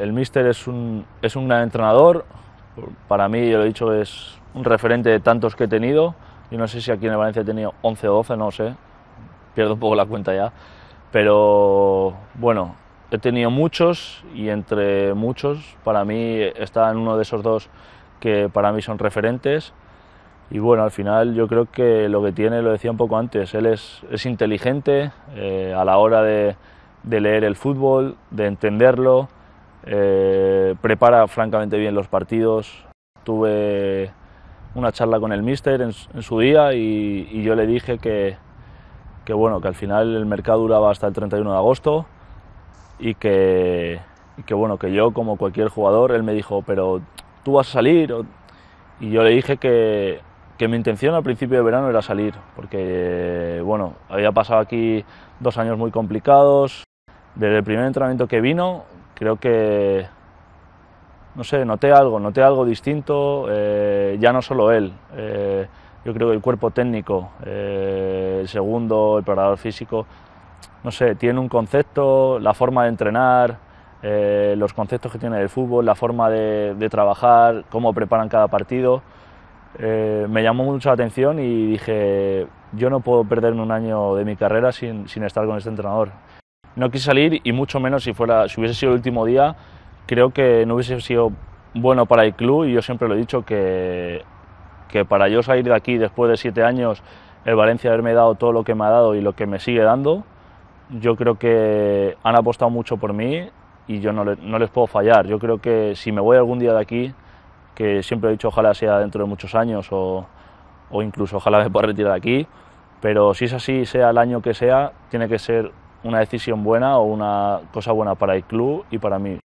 El míster es un, es un gran entrenador, para mí, yo lo he dicho, es un referente de tantos que he tenido. Yo no sé si aquí en Valencia he tenido 11 o 12, no sé, pierdo un poco la cuenta ya. Pero bueno, he tenido muchos y entre muchos, para mí está en uno de esos dos que para mí son referentes. Y bueno, al final yo creo que lo que tiene, lo decía un poco antes, él es, es inteligente eh, a la hora de leer el fútbol, de entenderlo eh, prepara francamente bien los partidos. Tuve una charla con el mister en, su día y, yo le dije que, que, bueno, que al final el mercado duraba hasta el 31 de agosto y que, que bueno, que yo como cualquier jugador, él me dijo, pero tú vas a salir. Y yo le dije que, que mi intención al principio de verano era salir, porque bueno, había pasado aquí dos años muy complicados. Desde el primer entrenamiento que vino, creo que, no sé, noté algo, noté algo distinto, eh, ya no solo él, eh, yo creo que el cuerpo técnico, eh, el segundo, el preparador físico, no sé, tiene un concepto, la forma de entrenar, los conceptos que tiene del fútbol, la forma de, trabajar, cómo preparan cada partido. me llamó mucho la atención y dije, yo no puedo perderme un año de mi carrera sin, sin estar con este entrenador no quise salir y mucho menos si, fuera, si hubiese sido el último día, creo que no hubiese sido bueno para el club y yo siempre lo he dicho que, que para yo salir de aquí después de siete años, el Valencia haberme dado todo lo que me ha dado y lo que me sigue dando, yo creo que han apostado mucho por mí y yo no, les puedo fallar. Yo creo que si me voy algún día de aquí, que siempre he dicho ojalá sea dentro de muchos años o, o incluso ojalá me pueda retirar de aquí, pero si es así, sea el año que sea, tiene que ser una decisión buena o una cosa buena para el club y para mí.